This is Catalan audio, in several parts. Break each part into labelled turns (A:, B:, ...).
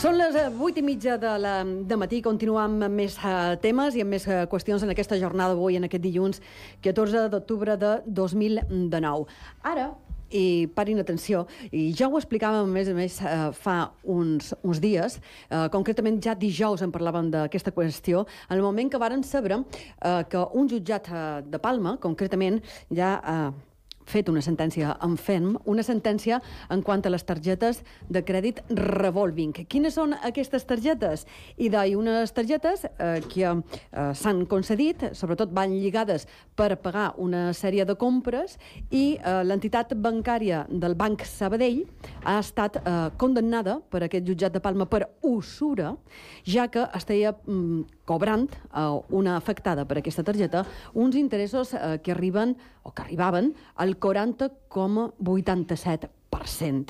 A: Són les eh, vuit i mitja de, la, de matí. Continuem amb més uh, temes i amb més uh, qüestions en aquesta jornada d'avui, en aquest dilluns 14 d'octubre de 2009. Ara, i parin atenció, i ja ho explicàvem a més a més eh, fa uns, uns dies, eh, concretament ja dijous en parlàvem d'aquesta qüestió, en el moment que varen saber eh, que un jutjat eh, de Palma, concretament, ja eh, fet una sentència en FEM, una sentència en quant a les targetes de crèdit revolving. Quines són aquestes targetes? I d'ahir unes targetes eh, que eh, s'han concedit, sobretot van lligades per pagar una sèrie de compres i eh, l'entitat bancària del Banc Sabadell ha estat eh, condemnada per aquest jutjat de Palma per usura, ja que estaria mm, cobrant eh, una afectada per aquesta targeta uns interessos eh, que arriben o que arribaven al 40,87 Uh, eh,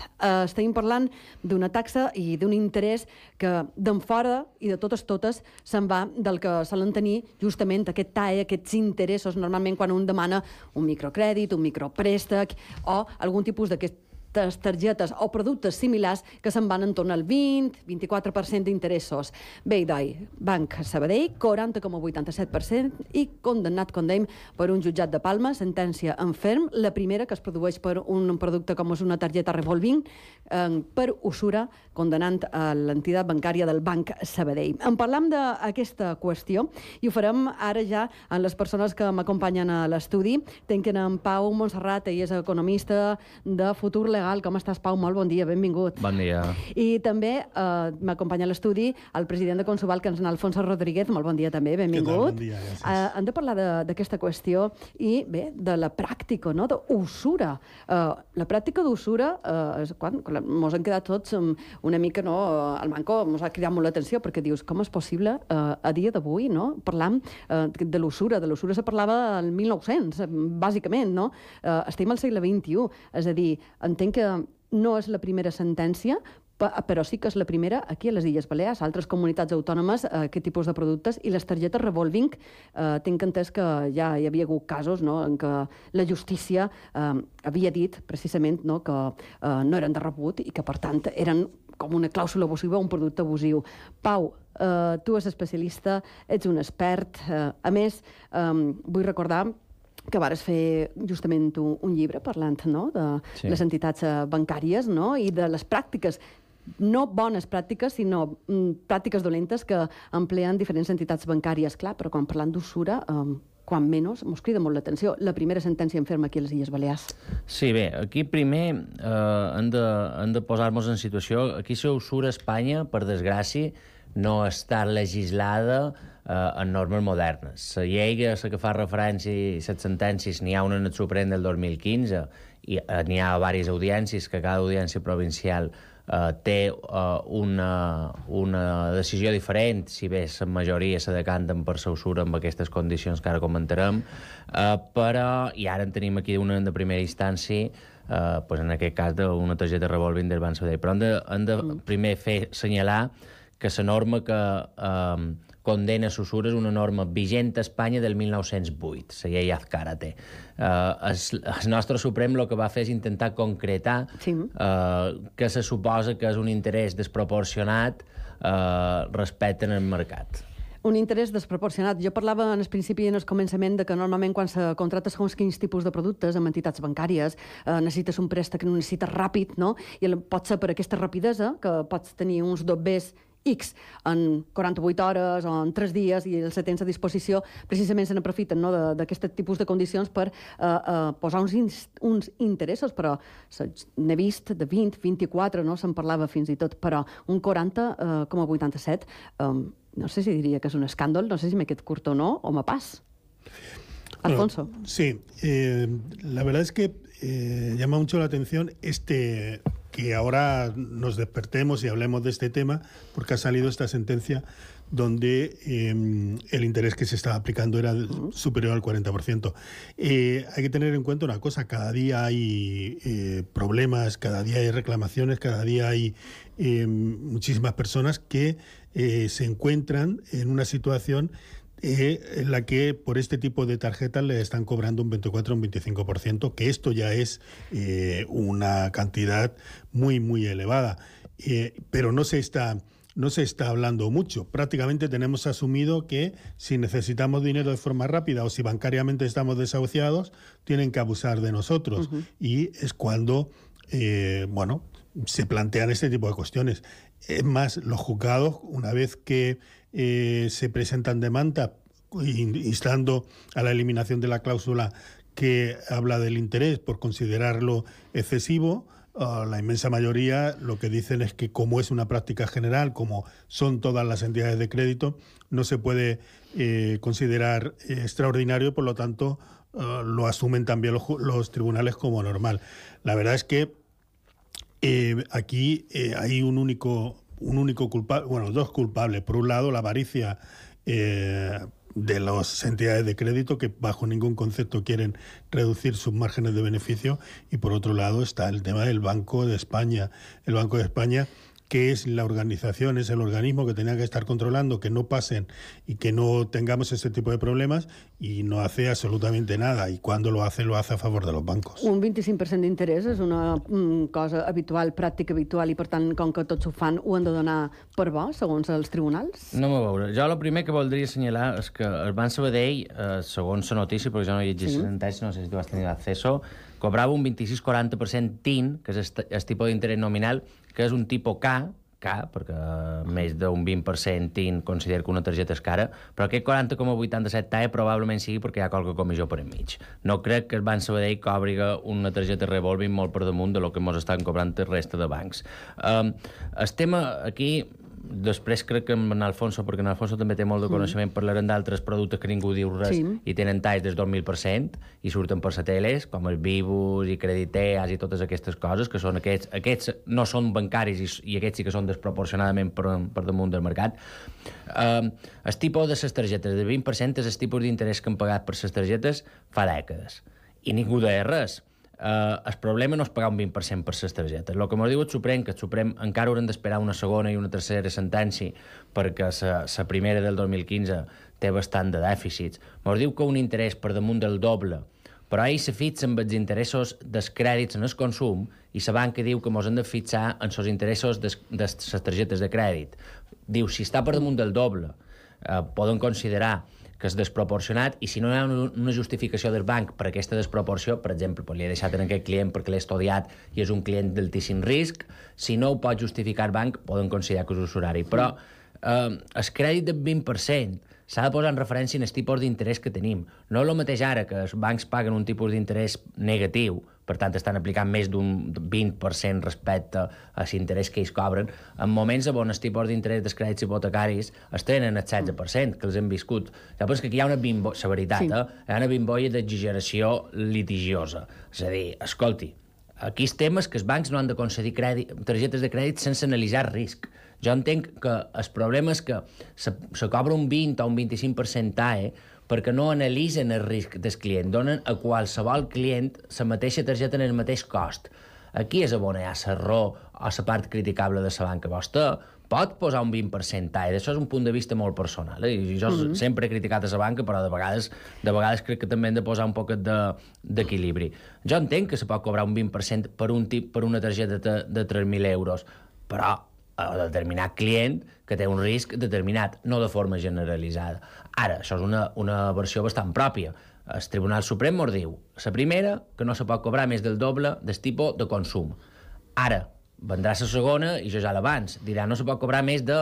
A: estem parlant d'una taxa i d'un interès que d'en fora i de totes totes se'n va del que solen tenir justament aquest TAE, aquests interessos, normalment quan un demana un microcrèdit, un micropréstec o algun tipus d'aquest aquestes targetes o productes similars que se'n van torn al 20-24% d'interessos. Bé, doi, Banc Sabadell, 40,87% i condemnat, condem, per un jutjat de Palma, sentència en ferm, la primera que es produeix per un producte com és una targeta revolving eh, per usura, condemnant a l'entitat bancària del Banc Sabadell. En parlam d'aquesta qüestió i ho farem ara ja en les persones que m'acompanyen a l'estudi. Tenc en Pau Montserrat, ell és economista de Futur Regal. Com estàs, Pau? Molt bon dia, benvingut. Bon dia. I també eh, m'acompanya a l'estudi el president de Consobal, que és en Alfonso Rodríguez. Molt bon dia també, benvingut. Tal? Bon dia, gràcies. eh, hem de parlar d'aquesta qüestió i, bé, de la pràctica, no?, d'usura. Eh, la pràctica d'usura, eh, és quan, quan mos han quedat tots una mica, no?, al manco mos ha cridat molt l'atenció, perquè dius, com és possible eh, a dia d'avui, no?, parlam eh, de l'usura. De l'usura se parlava el 1900, bàsicament, no? Eh, estem al segle XXI, és a dir, entenc entenc que no és la primera sentència, però sí que és la primera aquí a les Illes Balears, altres comunitats autònomes, eh, aquest tipus de productes, i les targetes revolving, eh, tinc entès que ja hi havia hagut casos no, en què la justícia eh, havia dit precisament no, que eh, no eren de rebut i que, per tant, eren com una clàusula abusiva, un producte abusiu. Pau, eh, tu és especialista, ets un expert. Eh, a més, eh, vull recordar que vares fer justament tu un llibre parlant no? de sí. les entitats eh, bancàries no? i de les pràctiques no bones pràctiques, sinó mm, pràctiques dolentes que empleen diferents entitats bancàries. Clar, però quan parlant d'usura, eh, quan menys, mos crida molt l'atenció. La primera sentència en ferma aquí a les Illes Balears.
B: Sí, bé, aquí primer eh, hem de, hem de posar-nos en situació... Aquí la usura a Espanya, per desgràcia, no està legislada Eh, en normes modernes. La llei a la que fa referència i les sentències n'hi ha una en el Suprem del 2015 i eh, n'hi ha diverses audiències que cada audiència provincial eh, té eh, una, una decisió diferent, si bé la majoria se decanten per censura amb aquestes condicions que ara comentarem, eh, però, i ara en tenim aquí una de primera instància, eh, pues en aquest cas d'una targeta revolving del Banc Sabadell, però hem de, hem de mm. primer fer senyalar que la norma que uh, condena a una norma vigent a Espanya del 1908, la llei Azcárate. Uh, eh, el, el nostre Suprem el que va fer és intentar concretar sí. uh, que se suposa que és un interès desproporcionat uh, respecte al mercat
A: un interès desproporcionat. Jo parlava en el principi i en el començament de que normalment quan se contrates segons quins tipus de productes amb entitats bancàries eh, necessites un préstec, necessites ràpid, no? I pot ser per aquesta rapidesa que pots tenir uns dobbers X en 48 hores o en 3 dies i els tens a disposició, precisament se n'aprofiten no, d'aquest tipus de condicions per eh, eh, posar uns, uns interessos, però n'he vist de 20, 24, no se'n parlava fins i tot, però un 40,87, eh, eh, no sé si diria que és un escàndol, no sé si me quedo curt o no, o me pas.
C: Alfonso. Bueno, sí, eh, la verdad es que eh, llama mucho la atención este que ahora nos despertemos y hablemos de este tema, porque ha salido esta sentencia donde em, el interés que se estaba aplicando era superior al 40%. Eh, hay que tener en cuenta una cosa, cada día hay eh, problemas, cada día hay reclamaciones, cada día hay em, muchísimas personas que eh, se encuentran en una situación eh, en la que por este tipo de tarjetas le están cobrando un 24 o un 25%, que esto ya es eh, una cantidad muy, muy elevada. Eh, pero no se está no se está hablando mucho. Prácticamente tenemos asumido que si necesitamos dinero de forma rápida o si bancariamente estamos desahuciados, tienen que abusar de nosotros. Y es cuando, bueno, se plantean este tipo de cuestiones. Es más, los juzgados, una vez que eh, se presentan demandas instando a la eliminación de la cláusula que habla del interés por considerarlo excesivo. Ah, la inmensa mayoría lo que dicen es que como es una práctica general, como son todas las entidades de crédito, no se puede eh, considerar extraordinario, por lo tanto ah, lo asumen también los, tribunales como normal. La verdad es que eh, aquí hay un único un único culpable, bueno, dos culpables. Por un lado, la avaricia eh, de las entidades de crédito que bajo ningún concepto quieren reducir sus márgenes de beneficio y por otro lado está el tema del Banco de España. El Banco de España que es la organización, es el organismo que tenía que estar controlando que no pasen y que no tengamos ese tipo de problemas y no hace absolutamente nada. Y cuando lo hace, lo hace a favor de los bancos.
A: Un 25% de interés es una mm, cosa habitual, práctica habitual, y por tanto, con que tots ho fan, ho han de donar per bo, segons els tribunals?
B: No me veure. Jo lo primer que voldria señalar es que el Banc Sabadell, eh, segons su notícia, perquè jo no he llegit no sé si tu vas tenir acceso, cobrava un 26-40% TIN, que este tipo de interés nominal, que és un tipus K, K, perquè més d'un 20% tinc, considero que una targeta és cara, però aquest 40,87 TAE probablement sigui perquè hi ha qualque comissió per enmig. No crec que el Banc Sabadell cobri una targeta revolving molt per damunt de lo que ens estan cobrant el resta de bancs. Um, el tema aquí Després crec que en Alfonso, perquè en Alfonso també té molt de coneixement, mm. parlarem d'altres productes que ningú diu res sí. i tenen talls del 2.000% i surten per satèl·les, com els Vivus i Crediteas i totes aquestes coses, que són aquests, aquests no són bancaris i, i aquests sí que són desproporcionadament per, per damunt del mercat. Uh, el tipus de les targetes de 20% és el tipus d'interès que han pagat per les targetes fa dècades. I ningú deia res eh, el problema no és pagar un 20% per les targetes. El que m'ho diu el Suprem, que el Suprem encara haurem d'esperar una segona i una tercera sentència perquè la primera del 2015 té bastant de dèficits, m'ho diu que un interès per damunt del doble però ell se fixa amb els interessos dels crèdits en el consum i la banca diu que ens hem de fixar en els interessos de les targetes de crèdit. Diu, si està per damunt del doble, eh, poden considerar que és desproporcionat i si no hi ha una justificació del banc per aquesta desproporció, per exemple, pues, li he deixat en aquest client perquè l'he estudiat i és un client d'altíssim risc, si no ho pot justificar el banc, poden considerar que és usurari. Però eh, el crèdit del 20%, s'ha de posar en referència en els tipus d'interès que tenim. No és el mateix ara que els bancs paguen un tipus d'interès negatiu per tant estan aplicant més d'un 20% respecte a l'interès que ells cobren, en moments on els tipus d'interès dels crèdits hipotecaris es tenen el 16%, que els hem viscut. Ja que aquí hi ha una bimbo... la veritat, sí. eh? hi ha una bimboia d'exageració litigiosa. És a dir, escolti, aquí els temes que els bancs no han de concedir crèdit, targetes de crèdit sense analitzar risc. Jo entenc que el problema és que se, se cobra un 20 o un 25% TAE, eh? perquè no analitzen el risc del client, donen a qualsevol client la mateixa targeta en el mateix cost. Aquí és on hi ha raó o la part criticable de la banca. Vostè pot posar un 20% tall, això és un punt de vista molt personal. Eh? Jo mm -hmm. sempre he criticat a la banca, però de vegades de vegades crec que també hem de posar un poquet d'equilibri. De, jo entenc que se pot cobrar un 20% per, un tip, per una targeta de, de 3.000 euros, però a determinat client que té un risc determinat, no de forma generalitzada. Ara, això és una, una versió bastant pròpia. El Tribunal Suprem mos diu, la primera, que no se pot cobrar més del doble del tipus de consum. Ara, vendrà la segona i jo ja l'abans. Dirà, no se pot cobrar més de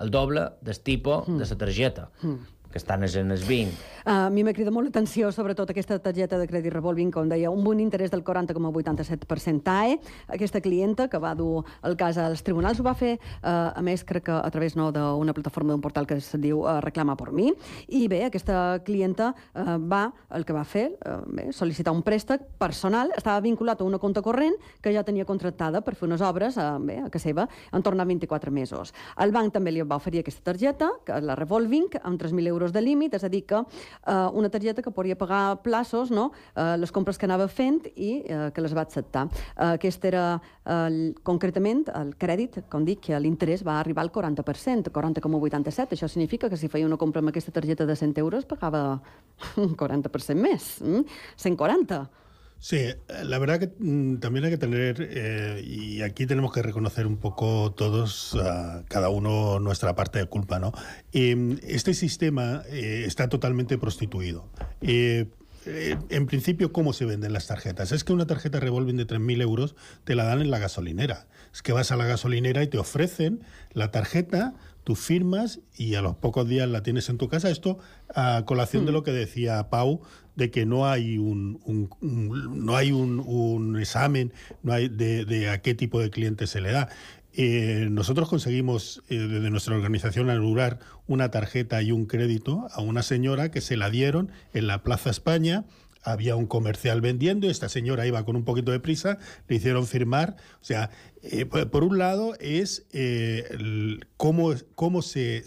B: el doble del tipus mm. de la targeta. Mm que estan en els 20.
A: A mi m'ha cridat molt l'atenció, sobretot, aquesta targeta de crèdit revolving, com deia, un bon interès del 40,87% TAE. Aquesta clienta, que va dur el cas als tribunals, ho va fer, eh, a més, crec que a través no, d'una plataforma d'un portal que es diu uh, Reclama per mi. I bé, aquesta clienta eh, va, el que va fer, eh, bé, sol·licitar un préstec personal, estava vinculat a una compte corrent que ja tenia contractada per fer unes obres eh, bé, a casa seva en torn a 24 mesos. El banc també li va oferir aquesta targeta, que la Revolving, amb 3.000 euros euros de límit, és a dir, que eh, una targeta que podria pagar plaços, no? eh, les compres que anava fent i eh, que les va acceptar. Eh, aquest era el, concretament el crèdit, com dic, que l'interès va arribar al 40%, 40,87. Això significa que si feia una compra amb aquesta targeta de 100 euros pagava un 40% més, 140 mm?
C: Sí, eh, la verdad que mm, también hay que tener, eh, y aquí tenemos que reconocer un poco todos, ah, cada uno nuestra parte de culpa, ¿no? Mm, este sistema eh, está totalmente prostituido. en principio, ¿cómo se venden las tarjetas? Es que una tarjeta revolving de 3.000 euros te la dan en la gasolinera. Es que vas a la gasolinera y te ofrecen la tarjeta tú firmas y a los pocos días la tienes en tu casa. Esto a colación de mm. lo que decía Pau de que no hay un, no hay un, examen no hay de, a qué tipo de cliente se le da. Eh, nosotros conseguimos eh, desde nuestra organización anular una tarjeta y un crédito a una señora que se la dieron en la Plaza España. Había un comercial vendiendo y esta señora iba con un poquito de prisa, le hicieron firmar. O sea, eh, por, un lado es cómo, cómo se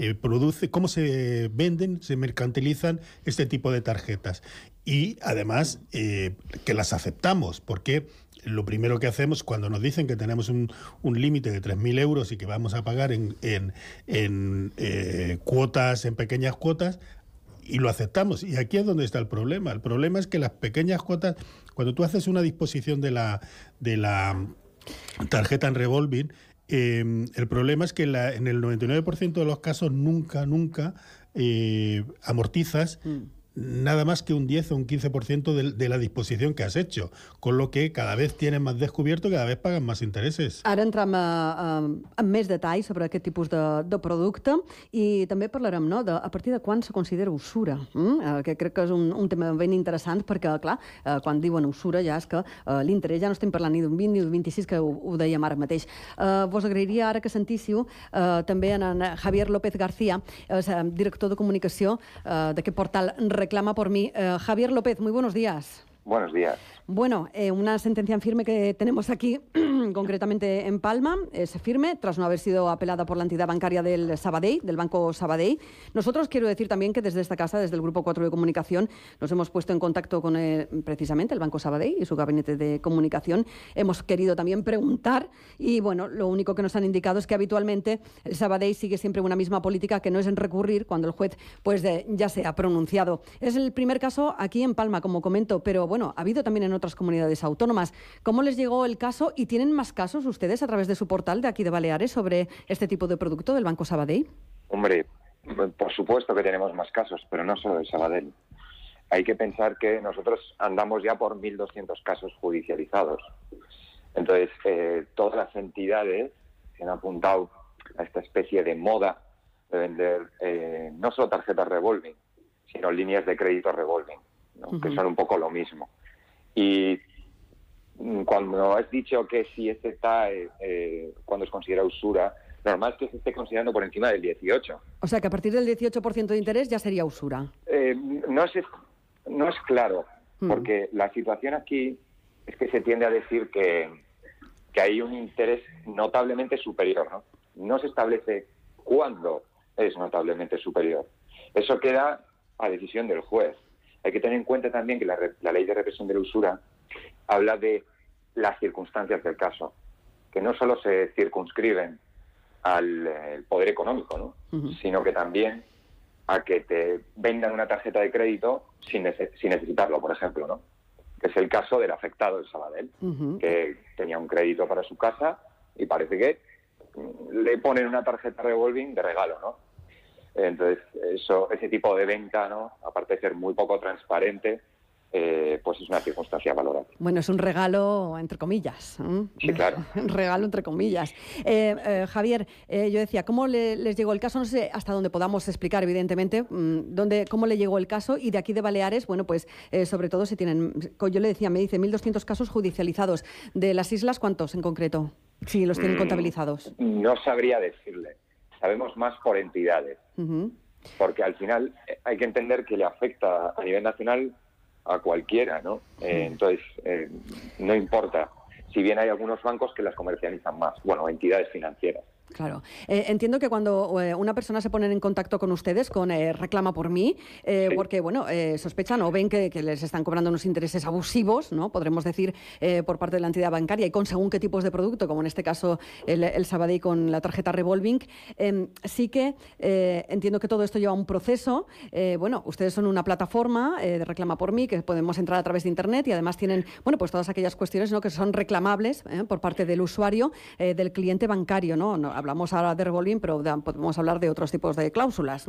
C: eh, produce, cómo se venden, se mercantilizan este tipo de tarjetas. Y además eh, que las aceptamos, porque lo primero que hacemos cuando nos dicen que tenemos un, límite de 3.000 euros y que vamos a pagar en, en eh, cuotas, en pequeñas cuotas, y lo aceptamos. Y aquí es donde está el problema. El problema es que las pequeñas cuotas, cuando tú haces una disposición de la, de la tarjeta en revolving, Em, el problema es que la, en el 99% de los casos nunca, nunca eh, amortizas mm. nada más que un 10 o un 15% de, de, la disposición que has hecho, con lo que cada vez tienes más descubierto, cada vez pagues més interessos.
A: Ara entram a, a, a més detalls sobre aquest tipus de, de producte i també parlarem no, de a partir de quan se considera usura, mm? que crec que és un, un tema ben interessant perquè, clar, eh, quan diuen usura ja és que eh, l'interès ja no estem parlant ni d'un 20 ni d'un 26, que ho, ho dèiem ara mateix. Eh, vos agrairia ara que sentíssiu eh, també en, en Javier López García, eh, director de comunicació eh, d'aquest portal Recreació reclama por mí. Eh, Javier López, muy buenos días. Buenos días. Bueno, eh, una sentencia firme que tenemos aquí, concretamente en Palma, es firme, tras no haber sido apelada por la entidad bancaria del Sabadell, del Banco Sabadell. Nosotros quiero decir también que desde esta casa, desde el Grupo 4 de Comunicación, nos hemos puesto en contacto con eh, precisamente el Banco Sabadell y su gabinete de comunicación. Hemos querido también preguntar y, bueno, lo único que nos han indicado es que habitualmente el Sabadell sigue siempre una misma política que no es en recurrir cuando el juez pues, ya se ha pronunciado. Es el primer caso aquí en Palma, como comento, pero bueno, ha habido también en otras comunidades autónomas. ¿Cómo les llegó el caso y tienen más casos ustedes a través de su portal de aquí de Baleares sobre este tipo de producto del Banco Sabadell?
D: Hombre, por supuesto que tenemos más casos, pero no solo de Sabadell. Hay que pensar que nosotros andamos ya por 1.200 casos judicializados. Entonces, eh, todas las entidades se han apuntado a esta especie de moda de vender eh, no solo tarjetas revolving, sino líneas de crédito revolving, que son un poco lo mismo. Y mm, cuando has dicho que si este está, eh, eh, cuando es considera usura, normal es que se esté considerando por encima del 18.
A: O sea que a partir del 18% de interés ya sería usura.
D: Eh, no, es, no es claro, hmm. porque la situación aquí es que se tiende a decir que, que hay un interés notablemente superior, ¿no? No se establece cuándo es notablemente superior. Eso queda a decisión del juez. Hay que tener en cuenta también que la, ley de represión de la usura habla de las circunstancias del caso, que no solo se circunscriben al eh, poder económico, ¿no? sino que también a que te vendan una tarjeta de crédito sin, necesitarlo, por ejemplo, ¿no? que es el caso del afectado de Sabadell, que tenía un crédito para su casa y parece que le ponen una tarjeta revolving de regalo, ¿no? Entonces, eso, ese tipo de venta, aparte de ser muy poco transparente, eh, pues es una circunstancia valorada.
A: Bueno, es un regalo entre comillas. ¿eh? Sí, claro. un regalo entre comillas. Eh, Javier, yo decía, ¿cómo le, les llegó el caso? No sé hasta dónde podamos explicar, evidentemente, mm, dónde, cómo le llegó el caso. Y de aquí de Baleares, bueno, pues sobre todo se tienen, yo le decía, me dice, 1.200 casos judicializados. ¿De las islas cuántos en concreto? Sí, los tienen mm, contabilizados.
D: No sabría decirle sabemos más por entidades. Porque al final eh, hay que entender que le afecta a nivel nacional a cualquiera, ¿no? Eh, entonces, eh, no importa. Si bien hay algunos bancos que las comercializan más, bueno, entidades financieras.
A: Claro. Eh, entiendo que cuando eh, una persona se pone en contacto con ustedes, con eh, reclama por mí, porque bueno, sospechan o ven que, les están cobrando unos intereses abusivos, ¿no? Podremos decir, por parte de la entidad bancaria y con según qué tipos de producto, como en este caso el, el Sabadell con la tarjeta revolving, em, sí que entiendo que todo esto lleva a un proceso. bueno, ustedes son una plataforma de reclama por mí, que podemos entrar a través de internet y además tienen, bueno, pues todas aquellas cuestiones ¿no? que son reclamables por parte del usuario, del cliente bancario, ¿no? no hablamos ahora de revolving, pero podemos hablar de otros tipos de cláusulas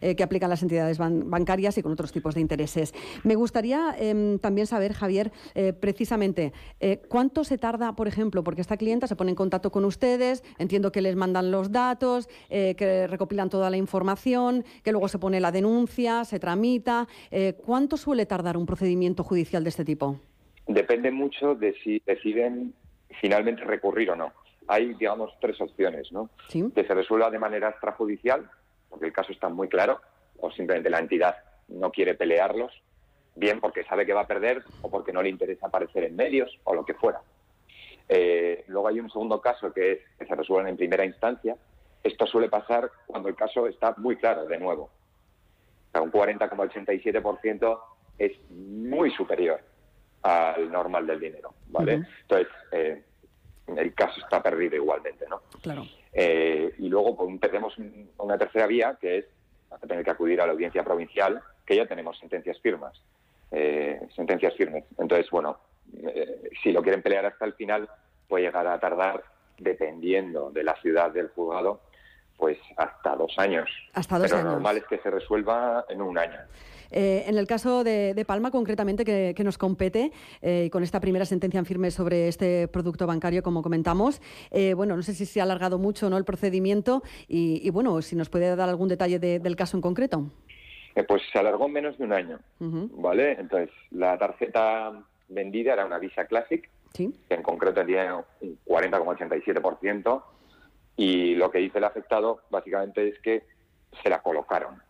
A: eh, que aplican las entidades bancarias y con otros tipos de intereses. Me gustaría em, también saber, Javier, eh, precisamente, eh, ¿cuánto se tarda, por ejemplo, porque esta clienta se pone en contacto con ustedes, entiendo que les mandan los datos, que recopilan toda la información, que luego se pone la denuncia, se tramita? ¿Cuánto suele tardar un procedimiento judicial de este tipo?
D: Depende mucho de si deciden finalmente recurrir o no hay, digamos, tres opciones, ¿no? Que se resuelva de manera extrajudicial, porque el caso está muy claro, o simplemente la entidad no quiere pelearlos, bien porque sabe que va a perder o porque no le interesa aparecer en medios o lo que fuera. Eh, luego hay un segundo caso que es que se resuelven en primera instancia. Esto suele pasar cuando el caso está muy claro, de nuevo. un 40,87% es muy superior al normal del dinero, ¿vale? Entonces, eh, el caso está perdido igualmente, ¿no? Claro. Eh, y luego pues, tenemos una tercera vía, que es tener que acudir a la audiencia provincial, que ya tenemos sentencias firmas, eh, sentencias firmes. Entonces, bueno, eh, si lo quieren pelear hasta el final, puede llegar a tardar, dependiendo de la ciudad del juzgado, pues hasta dos años. Hasta dos Pero Lo normal es que se resuelva en un año.
A: Eh, en el caso de, Palma, concretamente, que, nos compete, eh, con esta primera sentencia en firme sobre este producto bancario, como comentamos, eh, bueno, no sé si se ha alargado mucho no el procedimiento y, bueno, si nos puede dar algún detalle del caso en concreto.
D: pues se alargó menos de un año,
A: ¿vale?
D: Entonces, la tarjeta vendida era una Visa Classic, que en concreto tenía un 40,87%, y lo que dice el afectado básicamente es que se la colocaron.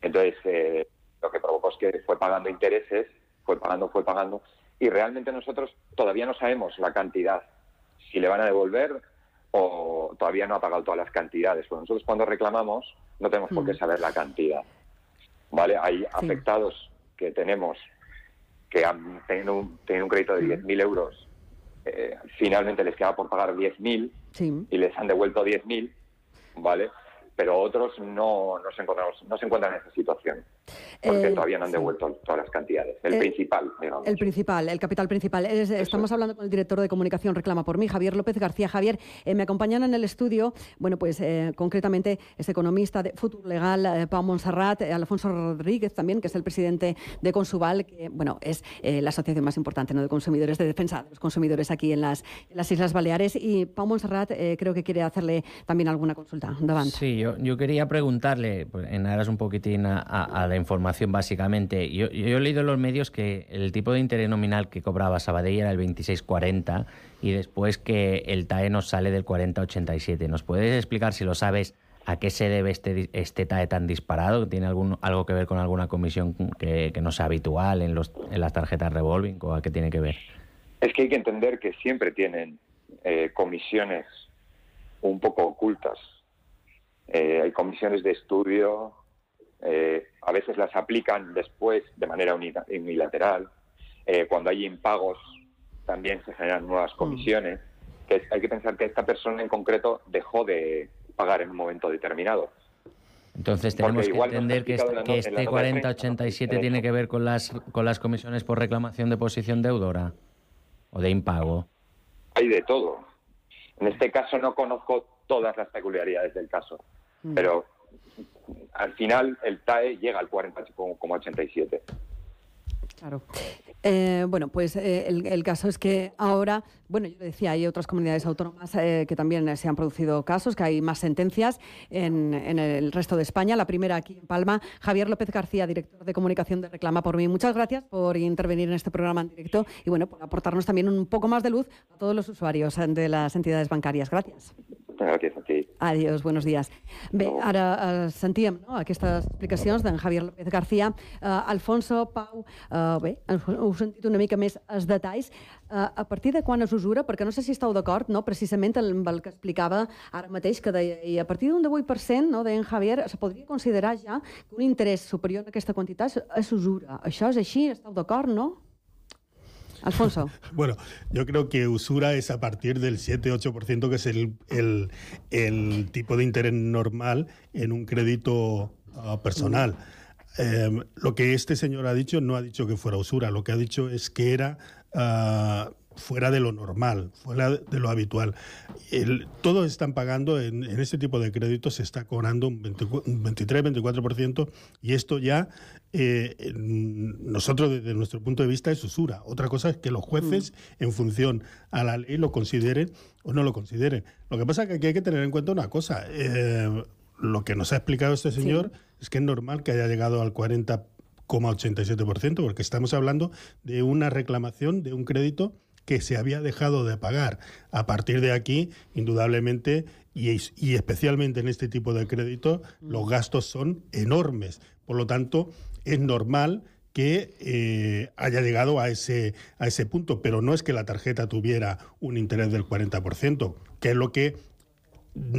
D: Entonces, eh, lo que provocó es que fue pagando intereses, fue pagando, fue pagando, y realmente nosotros todavía no sabemos la cantidad, si le van a devolver o todavía no ha pagado todas las cantidades. Pues nosotros cuando reclamamos no tenemos por qué mm. saber la cantidad. ¿Vale? Hay afectados que tenemos que han tenido un, crédito de 10.000 mm. euros, eh, finalmente les queda por pagar 10.000 y les han devuelto 10.000, ¿vale? Pero otros no, no, se no se encuentran en esa situación. Porque eh, todavía no han devuelto todas las cantidades. El eh, principal, El
A: principal, el capital principal. estamos hablando con el director de comunicación Reclama por mí, Javier López García. Javier, eh, me acompañan en el estudio, bueno, pues concretamente es economista de Futuro Legal, Pau Monserrat, Alfonso Rodríguez también, que es el presidente de Consuval, que, bueno, es la asociación más importante ¿no? de consumidores de defensa de los consumidores aquí en las, las Islas Baleares. Y Pau Monserrat creo que quiere hacerle también alguna consulta.
B: Sí, yo, yo, quería preguntarle, pues, en aras un poquitín al la información básicamente. Yo, he leído en los medios que el tipo de interés nominal que cobraba Sabadell era el 26,40 y después que el TAE nos sale del 40,87. ¿Nos puedes explicar, si lo sabes, a qué se debe este, este TAE tan disparado? ¿Tiene algún, algo que ver con alguna comisión que, no sea habitual en, las tarjetas revolving o a qué tiene que ver?
D: Es que hay que entender que siempre tienen eh, comisiones un poco ocultas. Eh, hay comisiones de estudio, eh, a veces las aplican después de manera unilateral. Eh, cuando hay impagos, también se generan nuevas mm. comisiones. hay que pensar que esta persona en concreto dejó de pagar en un momento determinado.
B: Entonces tenemos que entender que este, 4087 este tiene que ver con las con las comisiones por reclamación de posición deudora o de impago.
D: Hay de todo. En este caso no conozco todas las peculiaridades del caso, mm. pero al final el TAE llega al 40,87.
A: Claro. Eh, bueno, pues eh, el, caso es que ahora, bueno, yo decía, hay otras comunidades autónomas eh, que también se han producido casos, que hay más sentencias en, en, el resto de España. La primera aquí en Palma, Javier López García, director de comunicación de Reclama por mí. Muchas gracias por intervenir en este programa en directo y, bueno, por aportarnos también un poco más de luz a todos los usuarios de las entidades bancarias. Gracias. Gràcies a ti. Adiós, buenos dies. Bé, no. ara eh, sentíem no, aquestes explicacions d'en Javier López García. Eh, Alfonso Pau, eh, bé, heu sentit una mica més els detalls. Eh, a partir de quan es usura, perquè no sé si esteu d'acord, no, precisament amb el que explicava ara mateix, que deia, i a partir d'un 18%, no, d'en Javier, se podria considerar ja que un interès superior a aquesta quantitat és usura. Això és així? Esteu d'acord, no?
C: Alfonso. bueno, yo creo que usura es a partir del 7-8%, que es el, tipo de interés normal en un crédito ah, personal. Em, lo que este señor ha dicho no ha dicho que fuera usura, lo que ha dicho es que era ah, fuera de lo normal, fuera de lo habitual. todos están pagando, en, en, este tipo de créditos se está cobrando un, 23-24% y esto ya, eh, nosotros desde nuestro punto de vista es usura. Otra cosa es que los jueces, mm. en función a la ley, lo consideren o no lo consideren. Lo que pasa es que aquí hay que tener en cuenta una cosa. Eh, lo que nos ha explicado este señor es que es normal que haya llegado al 40,87%, porque estamos hablando de una reclamación, de un crédito que se había dejado de pagar. A partir de aquí, indudablemente, y, y especialmente en este tipo de créditos, los gastos son enormes. Por lo tanto, es normal que eh, haya llegado a ese, a ese punto, pero no es que la tarjeta tuviera un interés del 40%, que es lo que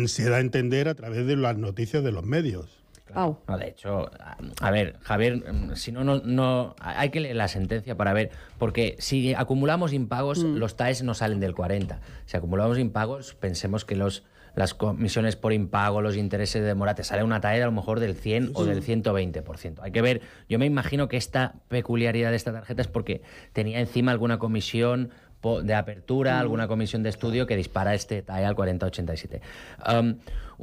C: se da a entender a través de las noticias de los medios. No,
B: de hecho, a, ver, Javier, mm, si no, no, no, hay que leer la sentencia para ver, porque si acumulamos impagos, mm. los TAES no salen del 40. Si acumulamos impagos, pensemos que los las comisiones por impago, los intereses de mora, te sale una TAE a lo mejor del 100 o mm. del 120%. Hay que ver, yo me imagino que esta peculiaridad de esta tarjeta es porque tenía encima alguna comisión de apertura, mm. alguna comissió d'estudi que dispara este tall al 4087. Um,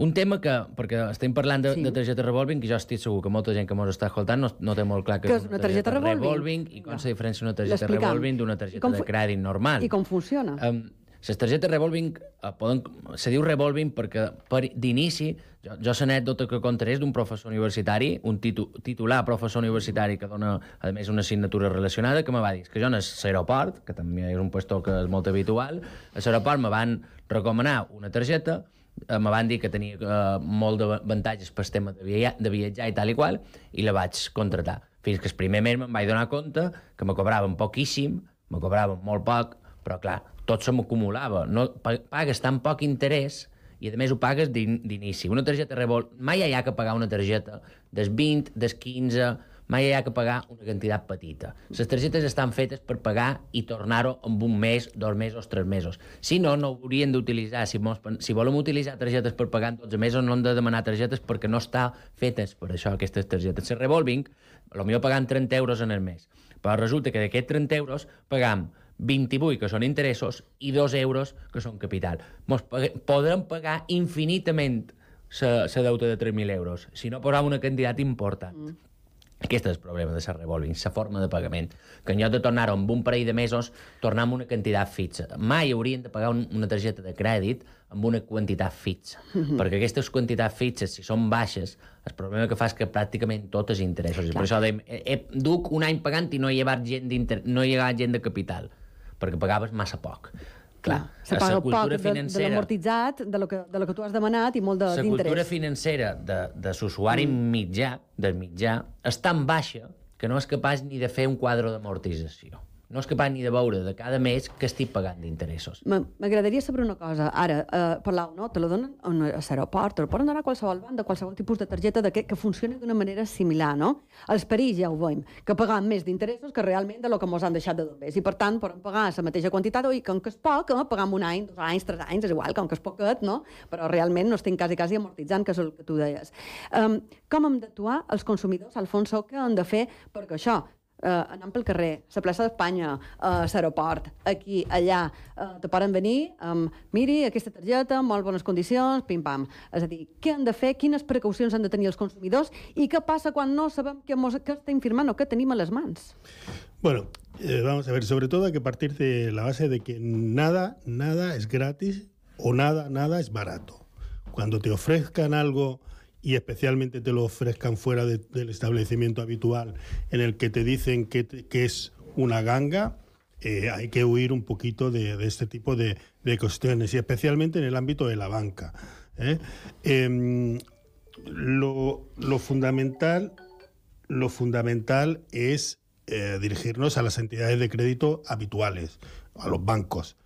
B: un tema que, perquè estem parlant de, sí. de targeta revolving, que jo estic segur que molta gent que ens està escoltant no, no té molt clar que, que és una, una targeta, targeta revolving. revolving i com no. se diferencia una targeta revolving d'una targeta de crèdit normal. I com funciona. Um, les targetes revolving, eh, poden, se diu revolving perquè per, d'inici, jo, jo sé el que contaré d'un professor universitari, un titu, titular professor universitari que dona, a més, una assignatura relacionada, que me va dir que jo en l'aeroport, que també és un puesto que és molt habitual, a l'aeroport me van recomanar una targeta, eh, me van dir que tenia eh, molt d'avantatges per tema de, viatjar, de viatjar i tal i qual, i la vaig contratar. Fins que el primer mes me'n vaig donar compte que me cobraven poquíssim, me cobraven molt poc, però, clar, tot se m'acumulava. No, pagues tan poc interès i a més ho pagues d'inici. Una targeta Revolt, mai hi ha que pagar una targeta des 20, des 15, mai hi ha que pagar una quantitat petita. Les targetes estan fetes per pagar i tornar-ho en un mes, dos mesos, tres mesos. Si no, no haurien d'utilitzar. Si, si volem utilitzar targetes per pagar en 12 mesos, no hem de demanar targetes perquè no està fetes per això, aquestes targetes. La revolving, potser pagant 30 euros en el mes, però resulta que d'aquests 30 euros pagam 28 que són interessos i 2 euros que són capital. Mos podrem pagar infinitament la deuta de 3.000 euros, si no posam una quantitat important. Mm. Aquest és el problema de la revolving, la forma de pagament. Que en lloc de tornar-ho amb un parell de mesos, tornar amb una quantitat fixa. Mai haurien de pagar un, una targeta de crèdit amb una quantitat fixa. Mm -hmm. Perquè aquestes quantitats fixes, si són baixes, el problema que fa és que pràcticament tot és interessos. I per això dèiem, eh, eh, duc un any pagant i no hi ha gent, no hi ha gent de capital perquè pagaves massa poc. Clar, se paga la cultura poc financera, de, de
A: l'amortitzat, de, lo que, de lo que tu has demanat i molt d'interès. La cultura
B: financera de, de s'usuari mm. mitjà, del mitjà, és tan baixa que no és capaç ni de fer un quadre d'amortització no és capaç ni de veure de cada mes que estic pagant d'interessos.
A: M'agradaria saber una cosa. Ara, eh, per l'AU, no? Te la donen a l'aeroport, te la poden donar a qualsevol banda, a qualsevol tipus de targeta de que, que funcioni d'una manera similar, no? Els perills, ja ho veiem, que pagam més d'interessos que realment de lo que mos han deixat de donar. I, per tant, poden pagar la mateixa quantitat, oi, com que és poc, eh, pagam un any, dos anys, tres anys, és igual, com que és poquet, no? Però realment no estem quasi, quasi amortitzant, que és el que tu deies. Um, com hem d'actuar els consumidors, Alfonso, què han de fer perquè això eh, anant pel carrer, la plaça d'Espanya, eh, a eh, l'aeroport, aquí, allà, eh, te poden venir amb, miri, aquesta targeta, molt bones condicions, pim-pam. És a dir, què han de fer, quines precaucions han de tenir els consumidors i què passa quan no sabem què, què estem firmant o què tenim a les mans?
C: Bueno, eh, vamos a ver, sobre todo hay que partir de la base de que nada, nada es gratis o nada, nada es barato. Cuando te ofrezcan algo y especialmente te lo ofrezcan fuera del establecimiento habitual en el que te dicen que, es una ganga, eh, hay que huir un poquito de, este tipo de, cuestiones y especialmente en el ámbito de la banca. ¿eh? Em, lo, fundamental, lo fundamental es eh, dirigirnos a las entidades de crédito habituales, a los bancos,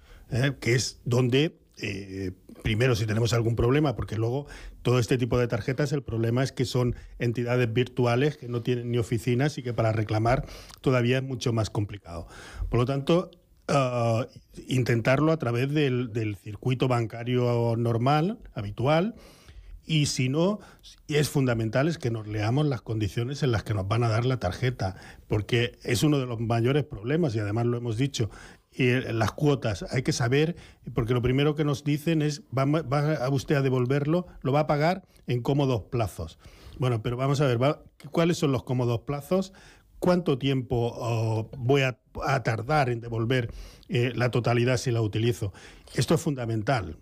C: que es donde eh, primero si tenemos algún problema, porque luego todo este tipo de tarjetas, el problema es que son entidades virtuales que no tienen ni oficinas y que para reclamar todavía es mucho más complicado. Por lo tanto, ah, intentarlo a través del, del circuito bancario normal, habitual, y si no, es fundamental es que nos leamos las condiciones en las que nos van a dar la tarjeta, porque es uno de los mayores problemas y además lo hemos dicho, y eh, las cuotas. Hay que saber, porque lo primero que nos dicen es, va, va, a usted a devolverlo, lo va a pagar en cómodos plazos. Bueno, pero vamos a ver, ¿cuáles son los cómodos plazos? ¿Cuánto tiempo voy a, tardar en devolver eh, la totalidad si la utilizo? Esto es fundamental.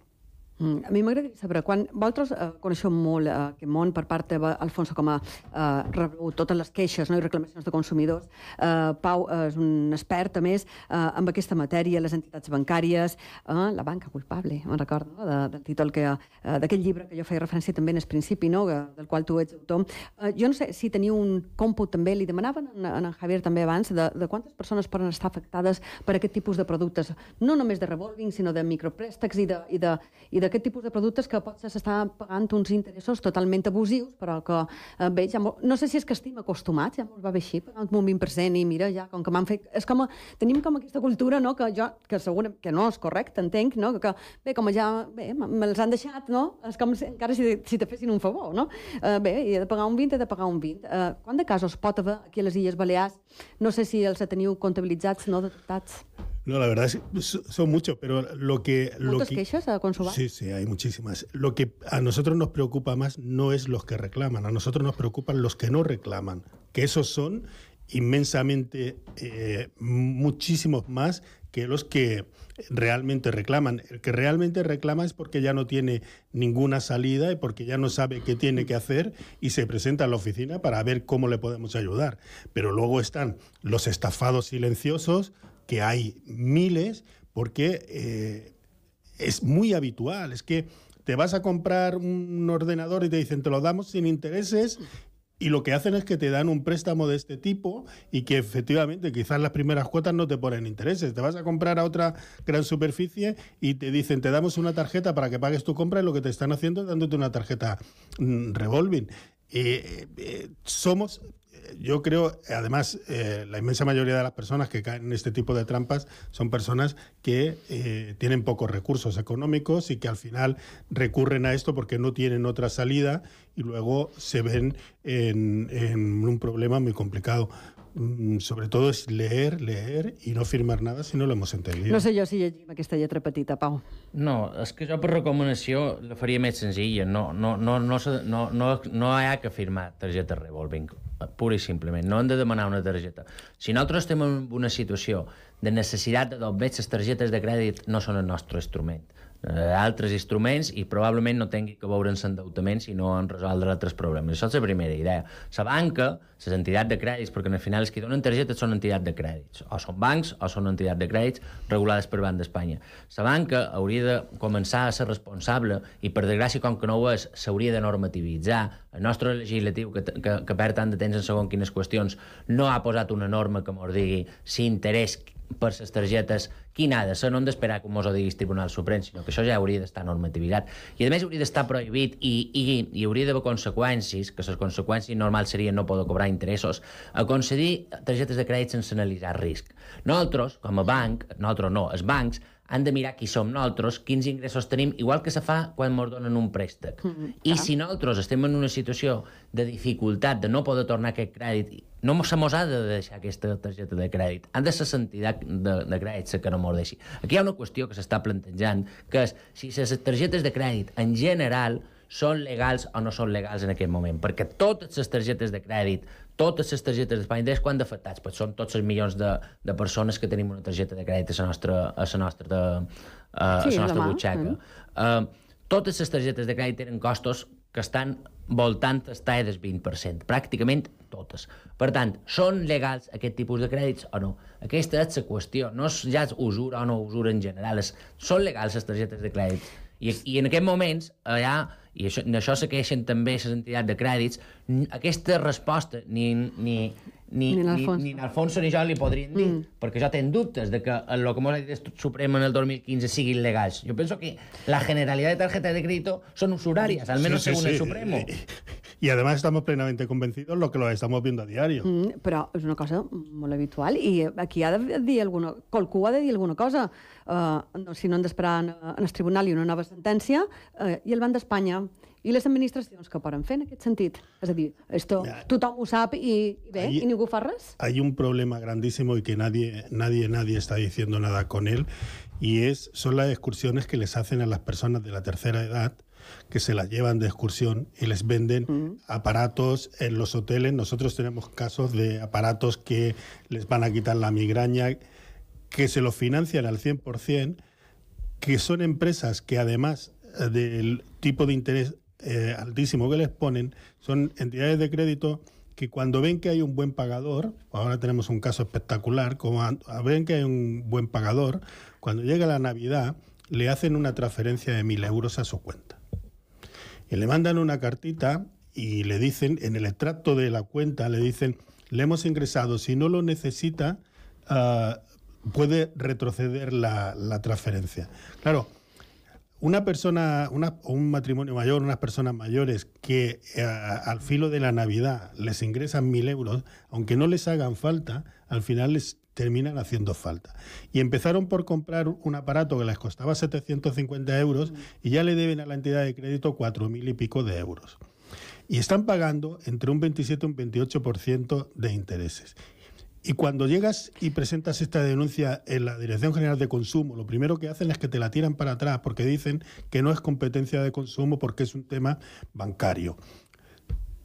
A: Mm, a mi m'agradaria saber, quan vosaltres eh, coneixeu molt eh, aquest món per part d'Alfonso Alfonso, com a eh, rebut totes les queixes no, i reclamacions de consumidors, eh, Pau eh, és un expert, a més, eh, amb aquesta matèria, les entitats bancàries, eh, la banca culpable, me'n recordo, no? de, del títol que, eh, d'aquest llibre que jo feia referència també en el principi, no? del qual tu ets autor. Eh, jo no sé si teniu un còmput també, li demanaven en, en, en Javier també abans, de, de quantes persones poden estar afectades per aquest tipus de productes, no només de revolving, sinó de micropréstecs i de, i de, i de d'aquest tipus de productes que potser s'estan pagant uns interessos totalment abusius, però el que eh, veig... Ja No sé si és que estem acostumats, ja molt va bé així, pagant un 20% i mira, ja, com que m'han fet... És com a... Tenim com aquesta cultura, no?, que jo, que segur que no és correcte, entenc, no?, que, bé, com ja, bé, me les han deixat, no?, és com si, encara si, si te fessin un favor, no? Eh, bé, he de pagar un 20, he de pagar un 20. Eh, quant de casos pot haver aquí a les Illes Balears? No sé si els teniu comptabilitzats, no detectats.
C: No, la verdad es, son muchos, pero lo que... Lo que, con su Sí, sí, hay muchísimas. Lo que a nosotros nos preocupa más no es los que reclaman, a nosotros nos preocupan los que no reclaman, que esos son inmensamente eh, muchísimos más que los que realmente reclaman. El que realmente reclama es porque ya no tiene ninguna salida y porque ya no sabe qué tiene que hacer y se presenta a la oficina para ver cómo le podemos ayudar. Pero luego están los estafados silenciosos, que hay miles, porque eh, es muy habitual. Es que te vas a comprar un ordenador y te dicen, te lo damos sin intereses. Y lo que hacen es que te dan un préstamo de este tipo y que efectivamente quizás las primeras cuotas no te ponen intereses. Te vas a comprar a otra gran superficie y te dicen, te damos una tarjeta para que pagues tu compra y lo que te están haciendo es dándote una tarjeta mm, revolving. Y eh, eh, somos, yo creo, además, eh, la inmensa mayoría de las personas que caen en este tipo de trampas son personas que tienen pocos recursos económicos y que al final recurren a esto porque no tienen otra salida y luego se ven en un problema muy complicado. Mm, sobre todo es leer, leer y no firmar nada si no lo hemos entendido. No
A: sé jo si llegim aquesta lletra petita, Pau. No,
B: és que jo per recomanació la faria més senzilla. No, no, no, no, no, no, no hi ha que firmar targeta revolving, pura i simplement. No hem de demanar una targeta. Si nosaltres estem en una situació de necessitat de dos les targetes de crèdit no són el nostre instrument Eh, altres instruments i probablement no tingui que veure en s'endeutament sinó en resoldre altres problemes. Això és la primera idea. La banca, les entitats de crèdits, perquè al final els que donen targetes són entitats de crèdits, o són bancs o són entitats de crèdits regulades per Banc d'Espanya. La banca hauria de començar a ser responsable i per desgràcia com que no ho és, s'hauria de normativitzar. El nostre legislatiu, que, que, que perd tant de temps en segon quines qüestions, no ha posat una norma que m'ho digui si interès per les targetes quinades, Això no hem d'esperar que mos ho diguis Tribunal Suprem, sinó que això ja hauria d'estar normativitzat. I a més hauria d'estar prohibit i, i, i hauria d'haver conseqüències, que les conseqüències normals serien no poder cobrar interessos, a concedir targetes de crèdit sense analitzar risc. Nosaltres, com a banc, nosaltres no, els bancs, han de mirar qui som nosaltres, quins ingressos tenim, igual que se fa quan ens donen un préstec. Mm -hmm, I si nosaltres estem en una situació de dificultat, de no poder tornar aquest crèdit, no se mos ha de deixar aquesta targeta de crèdit. Han de ser sentida de, de crèdit que no mos deixi. Aquí hi ha una qüestió que s'està plantejant, que és si les targetes de crèdit en general són legals o no són legals en aquest moment, perquè totes les targetes de crèdit totes les targetes d'Espanya d'Est quan d'afectats, perquè són tots els milions de, de persones que tenim una targeta de crèdit a la nostra, a la nostra, de, eh, a, sí, a la nostra butxaca. Mm. Uh, totes les targetes de crèdit tenen costos que estan voltant estar del 20%, pràcticament totes. Per tant, són legals aquest tipus de crèdits o no? Aquesta és la qüestió, no és ja usura o no usura en general, és, són legals les targetes de crèdit i, i en aquests moments, allà, i això, en això se queixen també les entitats de crèdits, aquesta resposta ni, ni, ni, ni ni, ni, Alfonso, ni jo li podrien dir, mm. perquè jo tenc dubtes de que el que mos ha dit Suprem en el 2015 siguin legals. Jo penso que la generalitat de tarjeta de crèdit són usuràries, almenys sí, sí,
C: segons sí. el Supremo. i además estamos plenamente convencidos lo que lo estamos viendo a diario. Mm, però
A: és una cosa molt habitual i aquí ha de dir alguna... Qualcú ha de dir alguna cosa. Uh, no, si no han d'esperar en, en el tribunal i una nova sentència, uh, i el Banc d'Espanya ¿Y les administracions que poden fer en aquest sentit? És a dir, esto, tothom y ve, y ningú fa
C: Hay un problema grandísimo y que nadie, nadie, nadie está diciendo nada con él y es, son las excursiones que les hacen a las personas de la tercera edad que se las llevan de excursión y les venden aparatos en los hoteles. Nosotros tenemos casos de aparatos que les van a quitar la migraña, que se los financian al 100%, que son empresas que además del tipo de interés eh, altísimo que les ponen son entidades de crédito que cuando ven que hay un buen pagador, ahora tenemos un caso espectacular, como ven que hay un buen pagador, cuando llega la Navidad le hacen una transferencia de mil euros a su cuenta. Y le mandan una cartita y le dicen, en el extracto de la cuenta, le dicen, le hemos ingresado, si no lo necesita, ah, puede retroceder la, la transferencia. Claro, una persona, una, un matrimonio mayor, unas personas mayores que eh, al filo de la Navidad les ingresan mil euros, aunque no les hagan falta, al final les terminan haciendo falta. Y empezaron por comprar un aparato que les costaba 750 euros y ya le deben a la entidad de crédito cuatro mil y pico de euros. Y están pagando entre un 27 y un 28% de intereses. Y cuando llegas y presentas esta denuncia en la Dirección General de Consumo, lo primero que hacen es que te la tiran para atrás porque dicen que no es competencia de consumo porque es un tema bancario.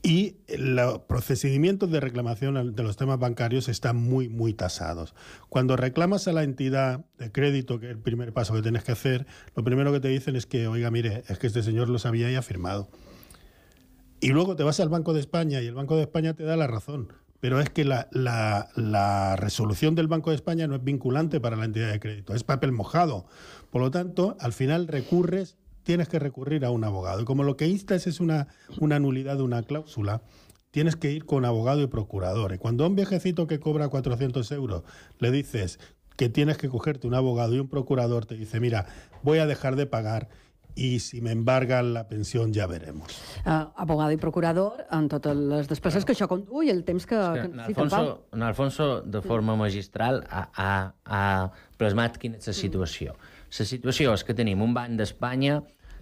C: Y los procedimientos de reclamación de los temas bancarios están muy, muy tasados. Cuando reclamas a la entidad de crédito, que es el primer paso que tienes que hacer, lo primero que te dicen es que, oiga, mire, es que este señor lo sabía y ha firmado. Y luego te vas al Banco de España y el Banco de España te da la razón pero es que la, resolución del Banco de España no es vinculante para la entidad de crédito, es papel mojado. Por lo tanto, al final recurres, tienes que recurrir a un abogado. Y como lo que instas es una, una nulidad de una cláusula, tienes que ir con abogado y procurador. Y cuando a un viejecito que cobra 400 euros le dices que tienes que cogerte un abogado y un procurador, te dice, mira, voy a dejar de pagar i si m'embarguen la pensió ja veremos.
A: Uh, abogado i procurador en totes les despeses claro. que això condu i el temps que... Sí, que, que Alfonso,
B: en Alfonso, de forma magistral, ha, ha, ha plasmat quina és la mm. situació. La situació és que tenim un banc d'Espanya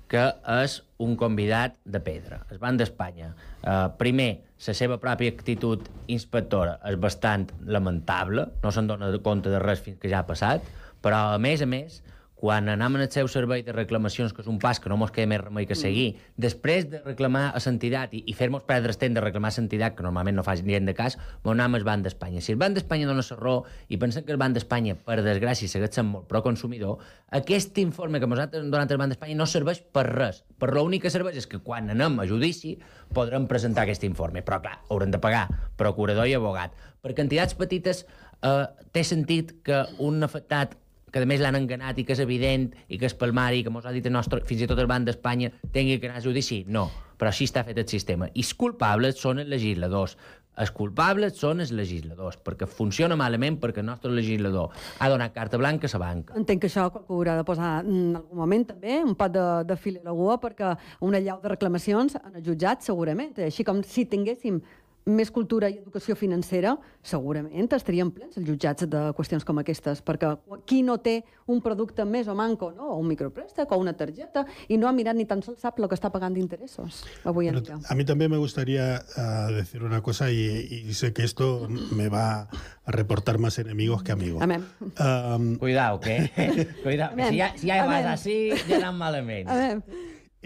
B: que és un convidat de pedra. Es van d'Espanya. Uh, primer, la seva pròpia actitud inspectora és bastant lamentable, no se'n dona compte de res fins que ja ha passat, però, a més a més, quan anem al seu servei de reclamacions, que és un pas que no mos queda més remei que seguir, mm. després de reclamar a l'entitat i, i fer-nos perdre el temps de reclamar a l'entitat, que normalment no fa gent de cas, mos anem al Banc d'Espanya. Si el Banc d'Espanya dona la raó i pensem que el Banc d'Espanya, per desgràcia, segueix sent molt pro-consumidor, aquest informe que nosaltres hem donat al Banc d'Espanya no serveix per res. Per l'únic que serveix és que quan anem a judici podrem presentar aquest informe. Però, clar, hauran de pagar procurador i abogat. Per quantitats petites eh, té sentit que un afectat que a més l'han enganat i que és evident i que és palmari, que mos ha dit el nostre, fins i tot el Banc d'Espanya, tingui que anar a judici. No, però així està fet el sistema. I els culpables són els legisladors. Els culpables són els legisladors, perquè funciona malament perquè el nostre legislador ha donat carta blanca a la banca.
A: Entenc que això ho haurà de posar en algun moment també, un pot de, de fil a la gua, perquè una llau de reclamacions en el jutjat segurament, així com si tinguéssim més cultura i educació financera, segurament estaríem plens els jutjats de qüestions com aquestes, perquè qui no té un producte més o manco, no? o un micropréstec, o una targeta, i no ha mirat ni tan sols sap el que està pagant d'interessos
C: avui en dia. A mi també me gustaría uh, decir una cosa y, y, sé que esto me va a reportar más enemigos que amigos. Amén. Um... Cuidado, que Cuidado, Amén. si ja, si ja vas
A: així, ja
C: anem malament. Amén.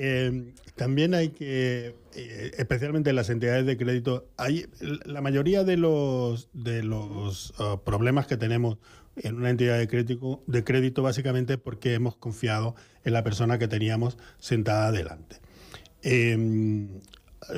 C: Em, también hay que, eh, especialmente en las entidades de crédito, hay, la mayoría de los, de los ah, problemas que tenemos en una entidad de crédito, de crédito básicamente porque hemos confiado en la persona que teníamos sentada adelante em,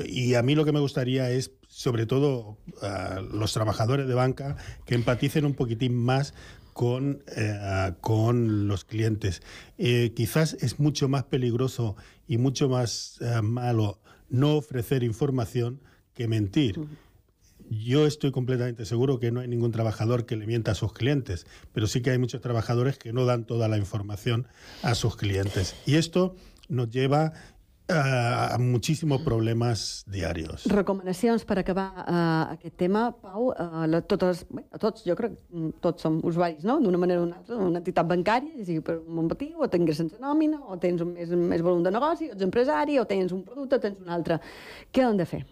C: y a mí lo que me gustaría es sobre todo a ah, los trabajadores de banca, que empaticen un poquitín más con, eh, ah, con los clientes. Eh, quizás es mucho más peligroso y mucho más eh, malo no ofrecer información que mentir. Yo estoy completamente seguro que no hay ningún trabajador que le mienta a sus clientes, pero sí que hay muchos trabajadores que no dan toda la información a sus clientes. Y esto nos lleva Uh, amb moltíssims problemes diaris.
A: Recomanacions per acabar uh, aquest tema, Pau. Uh, la, totes, bé, a tots, jo crec mm, tots som usuaris, no?, d'una manera o d'una altra, una entitat bancària, a sigui per un bon patiu, o ingressos la nòmina, o tens un més, més volum de negoci, o ets empresari, o tens un producte, o tens un altre. Què hem de fer?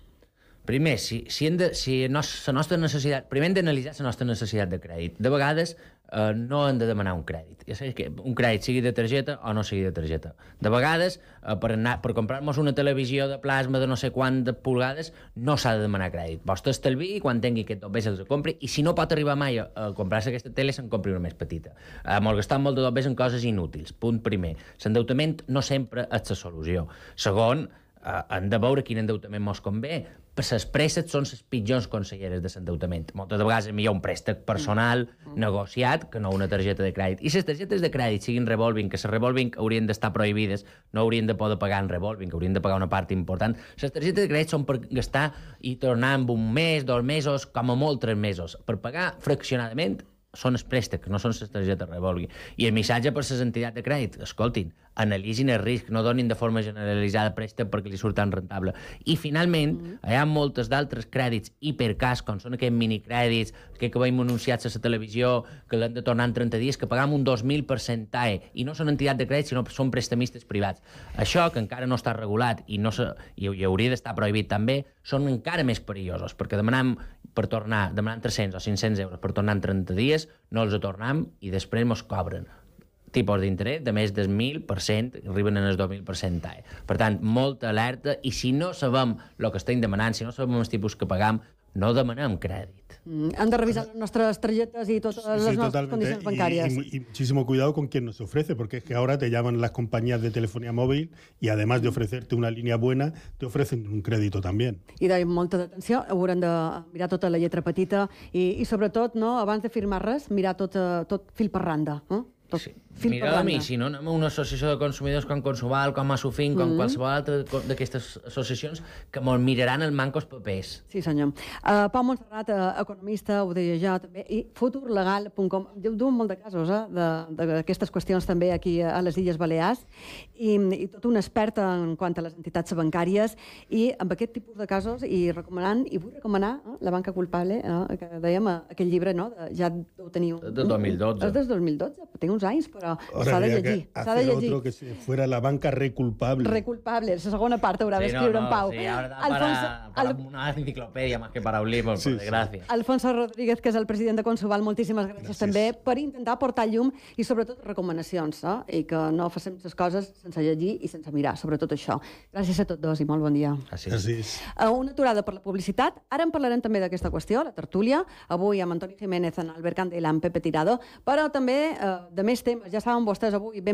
B: Primer, si, si, hem de, si nos, la nostra necessitat... Primer hem d'analitzar la nostra necessitat de crèdit. De vegades eh, no han de demanar un crèdit. Ja saps que un crèdit sigui de targeta o no sigui de targeta. De vegades, eh, per, anar, per comprar-nos una televisió de plasma de no sé quant de pulgades, no s'ha de demanar crèdit. Vos t'estalvi i quan tingui aquest dobbers els compri i si no pot arribar mai a, a comprar-se aquesta tele, se'n compri una més petita. Eh, molt gastant molt de dobbers en coses inútils. Punt primer. L'endeutament no sempre és la solució. Segon, eh, han de veure quin endeutament mos convé, les presses són les pitjors conselleres de l'endeutament. Moltes de vegades és millor un préstec personal mm. mm. negociat que no una targeta de crèdit. I les targetes de crèdit, siguin revolving, que les revolving haurien d'estar prohibides, no haurien de poder pagar en revolving, que haurien de pagar una part important. Les targetes de crèdit són per gastar i tornar en un mes, dos mesos, com a molt tres mesos. Per pagar fraccionadament són els préstecs, no són les targetes revolving. I el missatge per les entitats de crèdit, escoltin, analitzin el risc, no donin de forma generalitzada préstec perquè li surt tan rentable. I finalment, mm -hmm. hi ha moltes d'altres crèdits hipercas, com són aquests minicrèdits, que, que veiem anunciats a la televisió, que l'han de tornar en 30 dies, que pagam un 2.000% TAE, eh? i no són entitats de crèdit, sinó són prestamistes privats. Això, que encara no està regulat i, no se, i, i hauria d'estar prohibit també, són encara més perillosos, perquè demanem per tornar, demanant 300 o 500 euros per tornar en 30 dies, no els tornam i després mos cobren tipus d'interès de més del 1.000%, arriben en el 2.000%. Per tant, molta alerta, i si no sabem el que estem demanant, si no sabem els tipus que pagam, no demanem crèdit.
A: Mm, han de revisar les nostres targetes i totes sí, les nostres totalmente. condicions bancàries. I,
C: i, i muchísimo cuidado con quien nos ofrece, porque es que ahora te llaman las compañías de telefonía móvil y además de ofrecerte una línea buena, te ofrecen un crédito también.
A: I de molta atenció, hauran de mirar tota la lletra petita i, i sobretot, no, abans de firmar res, mirar tot, tot fil per randa. Eh? Tot sí. Fil Mira a mi,
B: si no, anem a una associació de consumidors com Consumal, com Asufin, com mm -hmm. qualsevol altra d'aquestes associacions que molt miraran el mancos papers.
A: Sí, senyor. Uh, Pau Montserrat, uh, economista, ho deia ja també, i futurlegal.com. Duen molt de casos, eh, d'aquestes qüestions també aquí a les Illes Balears, i, i tot un expert en quant a les entitats bancàries, i amb aquest tipus de casos, i recomanant, i vull recomanar eh, La banca culpable, eh, que dèiem, eh, aquell llibre, no?, de, ja ho teniu... De 2012. És des 2012, tinc un uns anys, però s'ha de llegir. S'ha de llegir.
C: que si fuera la banca reculpable.
A: Reculpable, la segona part haurà sí, d'escriure no, no, en Pau. Sí, ahora Alfonso, para, para Al...
B: una enciclopèdia més que para un libro, sí, gràcies.
A: Sí. Alfonso Rodríguez, que és el president de Consoval, moltíssimes gràcies, gràcies. també per intentar portar llum i sobretot recomanacions, no? Eh? i que no facem les coses sense llegir i sense mirar, sobretot això. Gràcies a tots dos i molt bon dia. Gràcies. gràcies. Eh, una aturada per la publicitat. Ara en parlarem també d'aquesta qüestió, la tertúlia. Avui amb Antoni Jiménez, en Albert Candela, en Pepe Tirado, però també eh, de més temes. Ja saben vostès avui ben